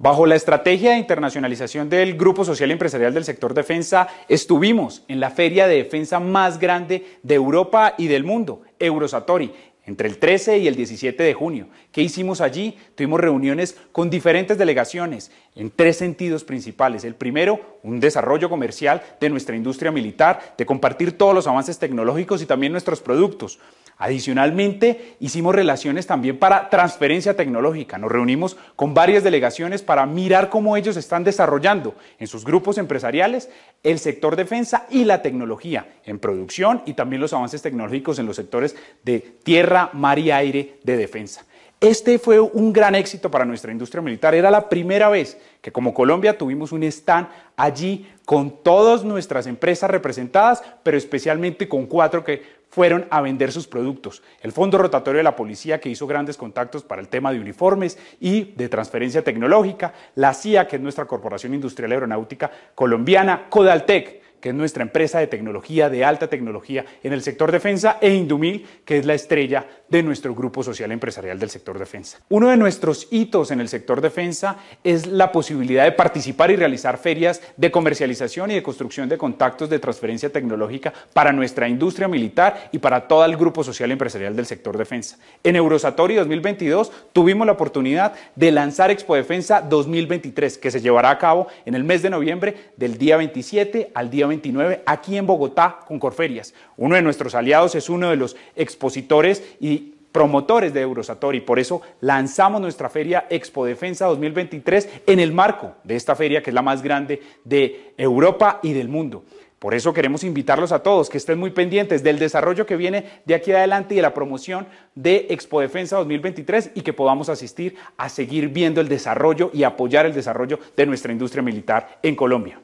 Bajo la estrategia de internacionalización del Grupo Social Empresarial del Sector Defensa, estuvimos en la feria de defensa más grande de Europa y del mundo, Eurosatori, entre el 13 y el 17 de junio. ¿Qué hicimos allí? Tuvimos reuniones con diferentes delegaciones en tres sentidos principales. El primero, un desarrollo comercial de nuestra industria militar, de compartir todos los avances tecnológicos y también nuestros productos. Adicionalmente, hicimos relaciones también para transferencia tecnológica. Nos reunimos con varias delegaciones para mirar cómo ellos están desarrollando en sus grupos empresariales el sector defensa y la tecnología en producción y también los avances tecnológicos en los sectores de tierra, mar y aire de defensa. Este fue un gran éxito para nuestra industria militar. Era la primera vez que como Colombia tuvimos un stand allí con todas nuestras empresas representadas, pero especialmente con cuatro que fueron a vender sus productos. El Fondo Rotatorio de la Policía, que hizo grandes contactos para el tema de uniformes y de transferencia tecnológica, la CIA, que es nuestra Corporación Industrial Aeronáutica Colombiana, Codaltec que es nuestra empresa de tecnología, de alta tecnología en el sector defensa, e Indumil, que es la estrella de nuestro grupo social empresarial del sector defensa. Uno de nuestros hitos en el sector defensa es la posibilidad de participar y realizar ferias de comercialización y de construcción de contactos de transferencia tecnológica para nuestra industria militar y para todo el grupo social empresarial del sector defensa. En Eurosatori 2022 tuvimos la oportunidad de lanzar Expo Defensa 2023, que se llevará a cabo en el mes de noviembre del día 27 al día 29 aquí en Bogotá con Corferias. Uno de nuestros aliados es uno de los expositores y promotores de Eurosator y por eso lanzamos nuestra feria Expo Defensa 2023 en el marco de esta feria que es la más grande de Europa y del mundo. Por eso queremos invitarlos a todos que estén muy pendientes del desarrollo que viene de aquí adelante y de la promoción de Expo Defensa 2023 y que podamos asistir a seguir viendo el desarrollo y apoyar el desarrollo de nuestra industria militar en Colombia.